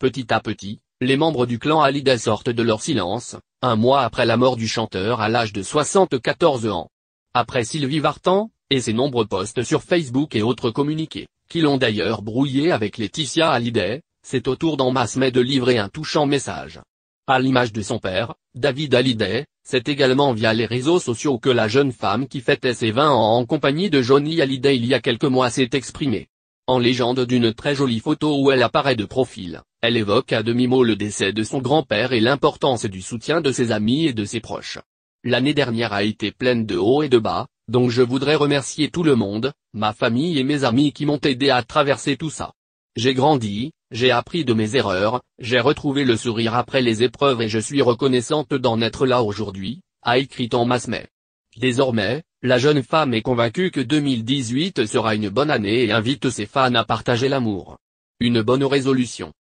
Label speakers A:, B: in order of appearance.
A: Petit à petit, les membres du clan Hallyday sortent de leur silence, un mois après la mort du chanteur à l'âge de 74 ans. Après Sylvie Vartan, et ses nombreux posts sur Facebook et autres communiqués, qui l'ont d'ailleurs brouillé avec Laetitia Hallyday, c'est au tour d'En Masse mais de livrer un touchant message. À l'image de son père, David Hallyday, c'est également via les réseaux sociaux que la jeune femme qui fêtait ses 20 ans en compagnie de Johnny Hallyday il y a quelques mois s'est exprimée. En légende d'une très jolie photo où elle apparaît de profil, elle évoque à demi-mot le décès de son grand-père et l'importance du soutien de ses amis et de ses proches. L'année dernière a été pleine de hauts et de bas, donc je voudrais remercier tout le monde, ma famille et mes amis qui m'ont aidé à traverser tout ça. J'ai grandi, j'ai appris de mes erreurs, j'ai retrouvé le sourire après les épreuves et je suis reconnaissante d'en être là aujourd'hui, a écrit en mais. Désormais, la jeune femme est convaincue que 2018 sera une bonne année et invite ses fans à partager l'amour. Une bonne résolution.